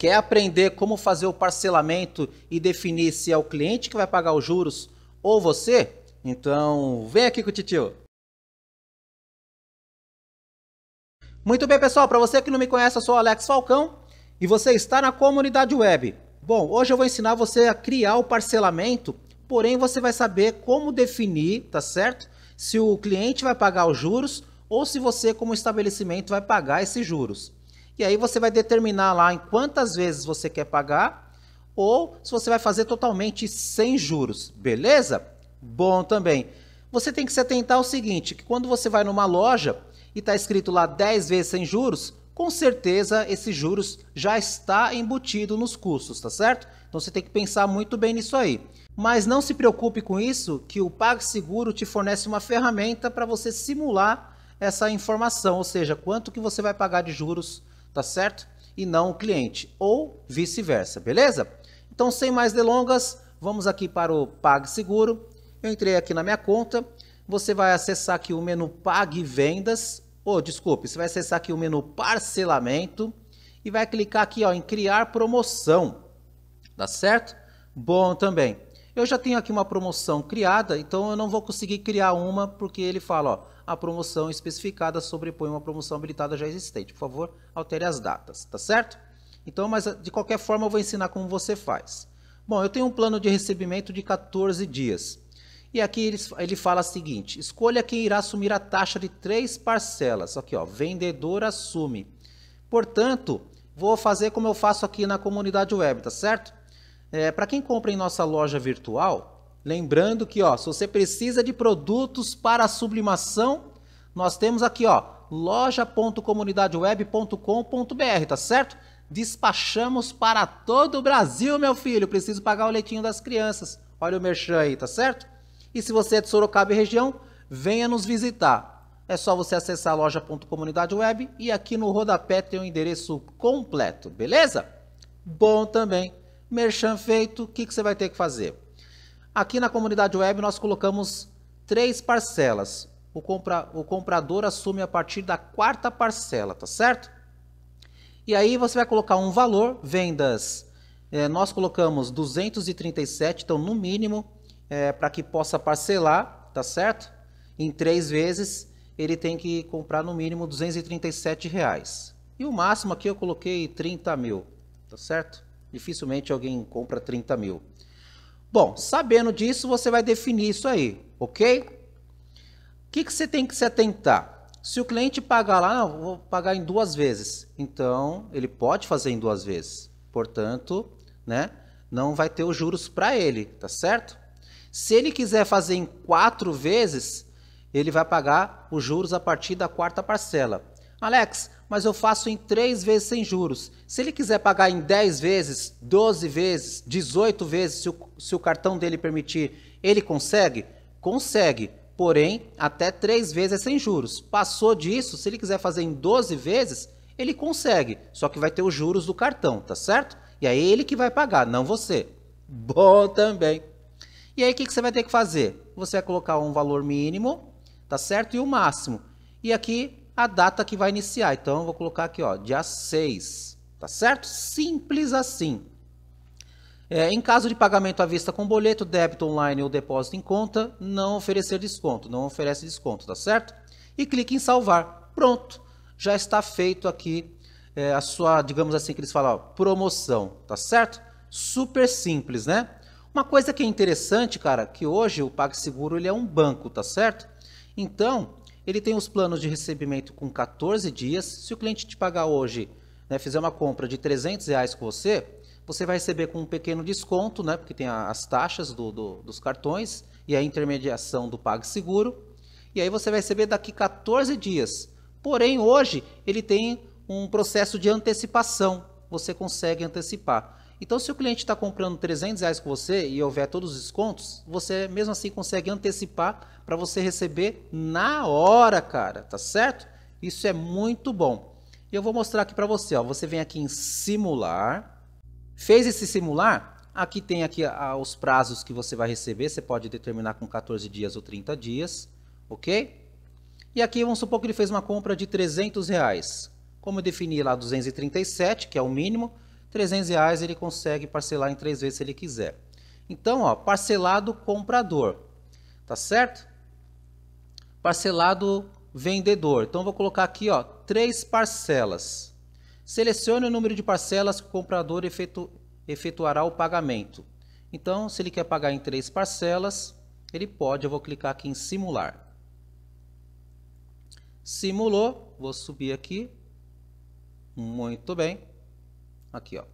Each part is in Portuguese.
Quer aprender como fazer o parcelamento e definir se é o cliente que vai pagar os juros ou você? Então, vem aqui com o Titio. Muito bem, pessoal, para você que não me conhece, eu sou Alex Falcão e você está na comunidade web. Bom, hoje eu vou ensinar você a criar o parcelamento, porém você vai saber como definir, tá certo? Se o cliente vai pagar os juros ou se você como estabelecimento vai pagar esses juros. E aí você vai determinar lá em quantas vezes você quer pagar ou se você vai fazer totalmente sem juros, beleza? Bom também. Você tem que se atentar ao seguinte, que quando você vai numa loja e está escrito lá 10 vezes sem juros, com certeza esses juros já está embutido nos custos, tá certo? Então você tem que pensar muito bem nisso aí. Mas não se preocupe com isso, que o PagSeguro te fornece uma ferramenta para você simular essa informação, ou seja, quanto que você vai pagar de juros tá certo? E não o cliente, ou vice-versa, beleza? Então, sem mais delongas, vamos aqui para o PagSeguro. Eu entrei aqui na minha conta, você vai acessar aqui o menu Pague Vendas, ou desculpe, você vai acessar aqui o menu Parcelamento e vai clicar aqui ó, em Criar Promoção, tá certo? Bom também. Eu já tenho aqui uma promoção criada, então eu não vou conseguir criar uma, porque ele fala, ó, a promoção especificada sobrepõe uma promoção habilitada já existente. Por favor, altere as datas, tá certo? Então, mas ah, de qualquer forma eu vou ensinar como você faz. Bom, eu tenho um plano de recebimento de 14 dias. E aqui ele, ele fala o seguinte, escolha quem irá assumir a taxa de três parcelas. Aqui, ó, vendedor assume. Portanto, vou fazer como eu faço aqui na comunidade web, tá certo? É, para quem compra em nossa loja virtual, lembrando que ó, se você precisa de produtos para sublimação, nós temos aqui ó, loja.comunidadeweb.com.br, tá certo? Despachamos para todo o Brasil, meu filho. Preciso pagar o leitinho das crianças. Olha o merchan aí, tá certo? E se você é de Sorocaba e região, venha nos visitar. É só você acessar loja.comunidadeweb e aqui no rodapé tem o endereço completo, beleza? Bom também Merchan feito, o que, que você vai ter que fazer? Aqui na comunidade web nós colocamos três parcelas. O, compra, o comprador assume a partir da quarta parcela, tá certo? E aí você vai colocar um valor, vendas, é, nós colocamos 237, então no mínimo, é, eh, para que possa parcelar, tá certo? Em três vezes, ele tem que comprar no mínimo 237 reais. E o máximo aqui eu coloquei 30 mil, tá certo? Dificilmente alguém compra 30 mil. Bom, sabendo disso, você vai definir isso aí, ok? O que, que você tem que se atentar? Se o cliente pagar lá, não, ah, vou pagar em duas vezes. Então, ele pode fazer em duas vezes. Portanto, né, não vai ter os juros para ele, tá certo? Se ele quiser fazer em quatro vezes, ele vai pagar os juros a partir da quarta parcela. Alex, mas eu faço em três vezes sem juros. Se ele quiser pagar em 10 vezes, 12 vezes, 18 vezes, se o, se o cartão dele permitir, ele consegue? Consegue, porém, até três vezes é sem juros. Passou disso, se ele quiser fazer em 12 vezes, ele consegue, só que vai ter os juros do cartão, tá certo? E aí é ele que vai pagar, não você. Bom também. E aí o que, que você vai ter que fazer? Você vai colocar um valor mínimo, tá certo? E o máximo. E aqui a data que vai iniciar. Então eu vou colocar aqui, ó, dia 6, tá certo? Simples assim. É, em caso de pagamento à vista com boleto, débito online ou depósito em conta, não oferecer desconto, não oferece desconto, tá certo? E clique em salvar. Pronto, já está feito aqui é, a sua, digamos assim que eles falam, ó, promoção, tá certo? Super simples, né? Uma coisa que é interessante, cara, que hoje o PagSeguro ele é um banco, tá certo? Então, ele tem os planos de recebimento com 14 dias. Se o cliente te pagar hoje, né, fizer uma compra de 300 reais com você, você vai receber com um pequeno desconto, né, porque tem a, as taxas do, do, dos cartões e a intermediação do PagSeguro. E aí você vai receber daqui 14 dias. Porém, hoje ele tem um processo de antecipação. Você consegue antecipar. Então, se o cliente está comprando 300 reais com você e houver todos os descontos, você mesmo assim consegue antecipar para você receber na hora, cara, tá certo? Isso é muito bom. E eu vou mostrar aqui para você, ó. Você vem aqui em simular, fez esse simular, aqui tem aqui os prazos que você vai receber, você pode determinar com 14 dias ou 30 dias, ok? E aqui vamos supor que ele fez uma compra de 300 reais. Como eu defini lá 237, que é o mínimo, 300 reais ele consegue parcelar em três vezes se ele quiser. Então, ó, parcelado comprador, tá certo? Parcelado vendedor. Então, vou colocar aqui, ó, três parcelas. Selecione o número de parcelas que o comprador efetu efetuará o pagamento. Então, se ele quer pagar em três parcelas, ele pode. Eu vou clicar aqui em simular. Simulou, vou subir aqui. Muito bem. Aqui, ó.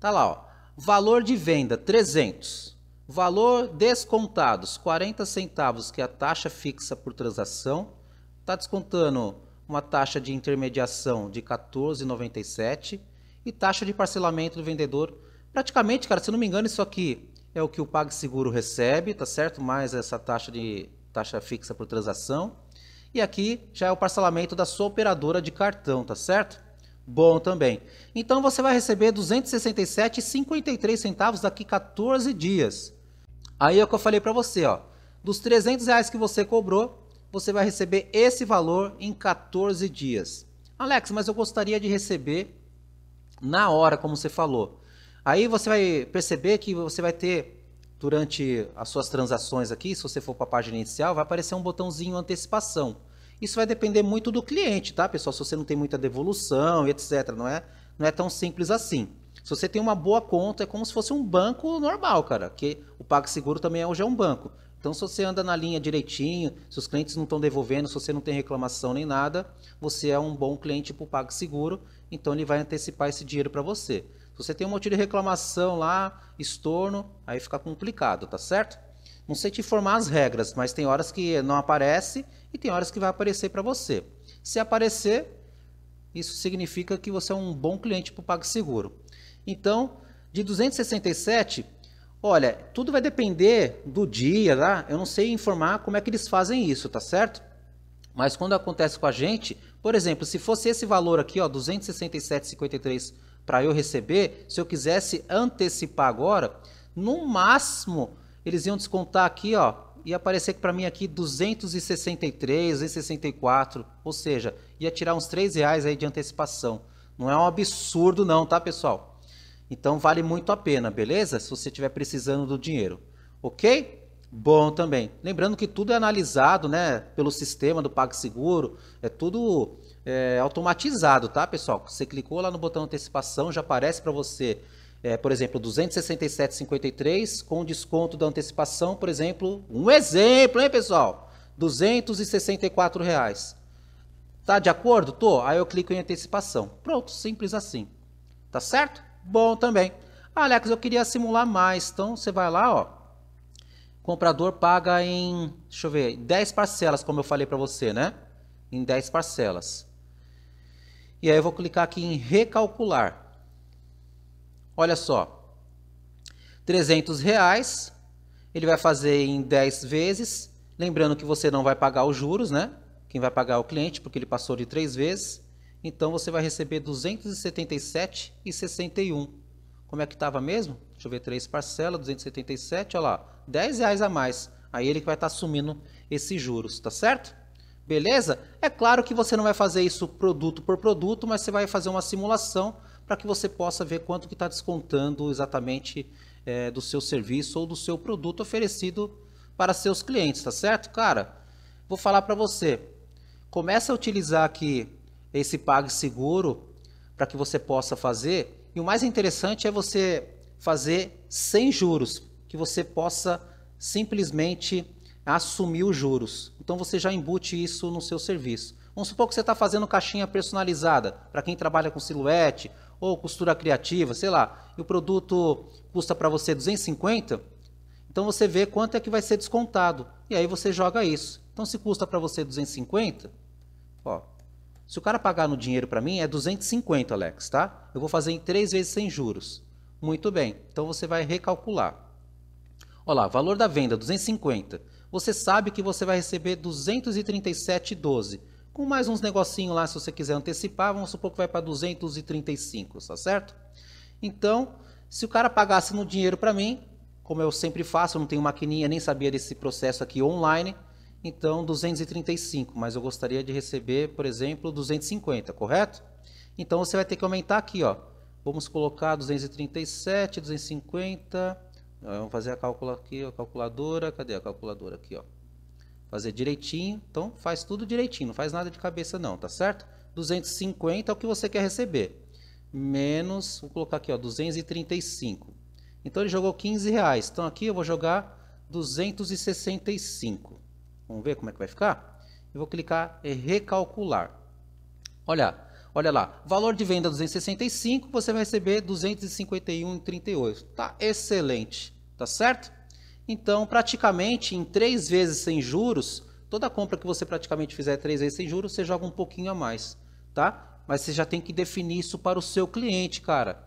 Tá lá, ó. Valor de venda 300. Valor descontados 40 centavos, que é a taxa fixa por transação. Tá descontando uma taxa de intermediação de 14,97 e taxa de parcelamento do vendedor. Praticamente, cara, se não me engano, isso aqui é o que o PagSeguro recebe, tá certo? Mais essa taxa de taxa fixa por transação. E aqui já é o parcelamento da sua operadora de cartão, tá certo? bom também. Então você vai receber 267,53 centavos daqui 14 dias. Aí é o que eu falei para você, ó. Dos 300 reais que você cobrou, você vai receber esse valor em 14 dias. Alex, mas eu gostaria de receber na hora, como você falou. Aí você vai perceber que você vai ter, durante as suas transações aqui, se você for para a página inicial, vai aparecer um botãozinho antecipação. Isso vai depender muito do cliente, tá, pessoal? Se você não tem muita devolução e etc, não é? Não é tão simples assim. Se você tem uma boa conta, é como se fosse um banco normal, cara, que o PagSeguro também é, hoje é um banco. Então, se você anda na linha direitinho, se os clientes não estão devolvendo, se você não tem reclamação nem nada, você é um bom cliente para o PagSeguro, então ele vai antecipar esse dinheiro para você. Se você tem um motivo de reclamação lá, estorno, aí fica complicado, tá certo? Não sei te informar as regras, mas tem horas que não aparece e tem horas que vai aparecer para você. Se aparecer, isso significa que você é um bom cliente para o PagSeguro. Então, de 267, olha, tudo vai depender do dia, tá? Eu não sei informar como é que eles fazem isso, tá certo? Mas quando acontece com a gente, por exemplo, se fosse esse valor aqui, ó, 267,53 para eu receber, se eu quisesse antecipar agora, no máximo eles iam descontar aqui, ó, ia aparecer para mim aqui 263, 264, ou seja, ia tirar uns 3 reais aí de antecipação. Não é um absurdo não, tá pessoal? Então vale muito a pena, beleza? Se você estiver precisando do dinheiro, ok? Bom também. Lembrando que tudo é analisado, né, pelo sistema do PagSeguro, é tudo é, automatizado, tá, pessoal? Você clicou lá no botão antecipação, já aparece para você é, por exemplo, 267,53 com desconto da antecipação, por exemplo, um exemplo, hein, pessoal? 264 reais. Tá de acordo? Tô. Aí eu clico em antecipação. Pronto, simples assim. Tá certo? Bom também. Ah, Alex, eu queria simular mais. Então você vai lá, ó. Comprador paga em, deixa eu ver, 10 parcelas, como eu falei para você, né? Em 10 parcelas. E aí eu vou clicar aqui em recalcular. Olha só, 300 reais, ele vai fazer em 10 vezes, lembrando que você não vai pagar os juros, né? Quem vai pagar é o cliente, porque ele passou de 3 vezes. Então você vai receber 277,61. Como é que estava mesmo? Deixa eu ver, 3 parcelas, 277, olha lá, 10 reais a mais. Aí ele que vai estar tá assumindo esses juros, tá certo? Beleza? É claro que você não vai fazer isso produto por produto, mas você vai fazer uma simulação para que você possa ver quanto que está descontando exatamente é, do seu serviço ou do seu produto oferecido para seus clientes, tá certo? Cara, vou falar para você, começa a utilizar aqui esse PagSeguro para que você possa fazer, e o mais interessante é você fazer sem juros, que você possa simplesmente assumir os juros. Então você já embute isso no seu serviço. Vamos supor que você está fazendo caixinha personalizada para quem trabalha com silhuete ou costura criativa, sei lá, e o produto custa para você 250, então você vê quanto é que vai ser descontado. E aí você joga isso. Então se custa para você 250, ó, se o cara pagar no dinheiro para mim é 250, Alex, tá? Eu vou fazer em três vezes sem juros. Muito bem. Então você vai recalcular. Olha lá, valor da venda 250. Você sabe que você vai receber 237,12 com mais uns negocinho lá, se você quiser antecipar, vamos supor que vai para 235, tá certo? Então, se o cara pagasse no dinheiro para mim, como eu sempre faço, eu não tenho maquininha, nem sabia desse processo aqui online, então 235, mas eu gostaria de receber, por exemplo, 250, correto? Então você vai ter que aumentar aqui, ó. Vamos colocar 237, 250, vamos fazer a cálcula aqui, a calculadora, cadê a calculadora aqui, ó? fazer direitinho. Então faz tudo direitinho, não faz nada de cabeça não, tá certo? 250 é o que você quer receber. Menos, vou colocar aqui, ó, 235. Então ele jogou 15 reais. Então aqui eu vou jogar 265. Vamos ver como é que vai ficar? Eu vou clicar em recalcular. Olha, olha lá, valor de venda 265, você vai receber 251,38. Tá excelente, tá certo? Então, praticamente em três vezes sem juros, toda compra que você praticamente fizer três vezes sem juros, você joga um pouquinho a mais, tá? Mas você já tem que definir isso para o seu cliente, cara.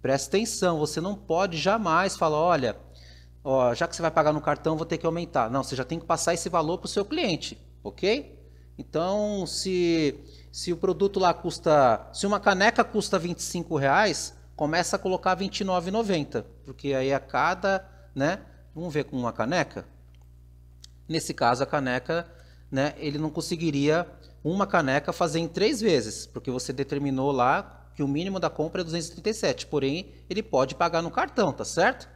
Presta atenção, você não pode jamais falar, olha, ó, já que você vai pagar no cartão, vou ter que aumentar. Não, você já tem que passar esse valor para o seu cliente, ok? Então, se, se o produto lá custa, se uma caneca custa 25 reais, começa a colocar 29,90, porque aí a é cada, né? Vamos ver com uma caneca? Nesse caso, a caneca, né, ele não conseguiria uma caneca fazer em três vezes, porque você determinou lá que o mínimo da compra é 237, porém, ele pode pagar no cartão, tá certo?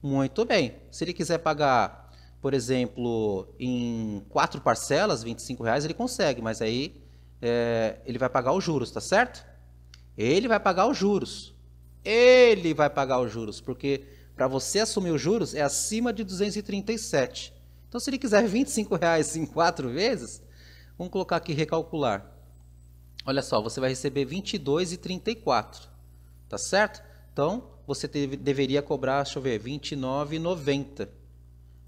Muito bem. Se ele quiser pagar, por exemplo, em quatro parcelas, R$25,00, reais, ele consegue, mas aí é, ele vai pagar os juros, tá certo? Ele vai pagar os juros. Ele vai pagar os juros, porque para você assumir os juros é acima de 237. Então, se ele quiser 25 reais em quatro vezes, vamos colocar aqui recalcular. Olha só, você vai receber 22,34, tá certo? Então, você deveria cobrar, deixa eu ver, 29,90.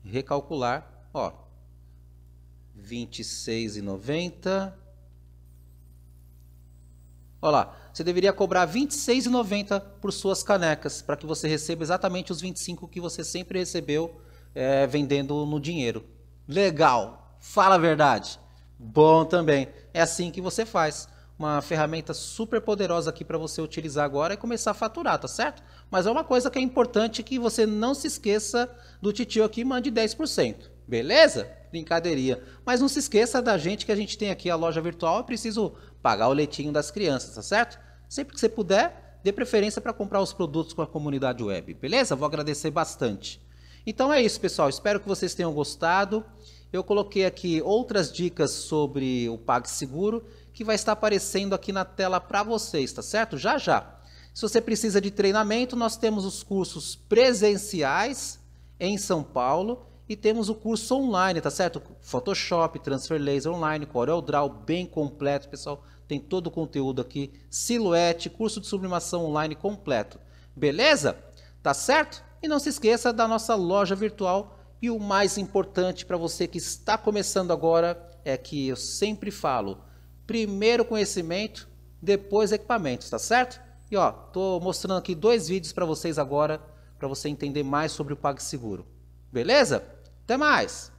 Recalcular, ó, 26,90. Olha lá, você deveria cobrar R$ 26,90 por suas canecas, para que você receba exatamente os 25 que você sempre recebeu é, vendendo no dinheiro. Legal! Fala a verdade! Bom também! É assim que você faz. Uma ferramenta super poderosa aqui para você utilizar agora e é começar a faturar, tá certo? Mas é uma coisa que é importante que você não se esqueça do titio aqui, mande 10%. Beleza? Brincadeirinha. Mas não se esqueça da gente que a gente tem aqui a loja virtual. Eu preciso pagar o leitinho das crianças, tá certo? Sempre que você puder, dê preferência para comprar os produtos com a comunidade web, beleza? Vou agradecer bastante. Então é isso, pessoal. Espero que vocês tenham gostado. Eu coloquei aqui outras dicas sobre o PagSeguro que vai estar aparecendo aqui na tela para vocês, tá certo? Já já. Se você precisa de treinamento, nós temos os cursos presenciais em São Paulo e temos o curso online, tá certo? Photoshop, Transfer Laser Online, CorelDRAW, bem completo, pessoal tem todo o conteúdo aqui, silhuete, curso de sublimação online completo. Beleza? Tá certo? E não se esqueça da nossa loja virtual e o mais importante para você que está começando agora é que eu sempre falo, primeiro conhecimento, depois equipamentos, tá certo? E ó, tô mostrando aqui dois vídeos para vocês agora, para você entender mais sobre o PagSeguro. Beleza? Até mais!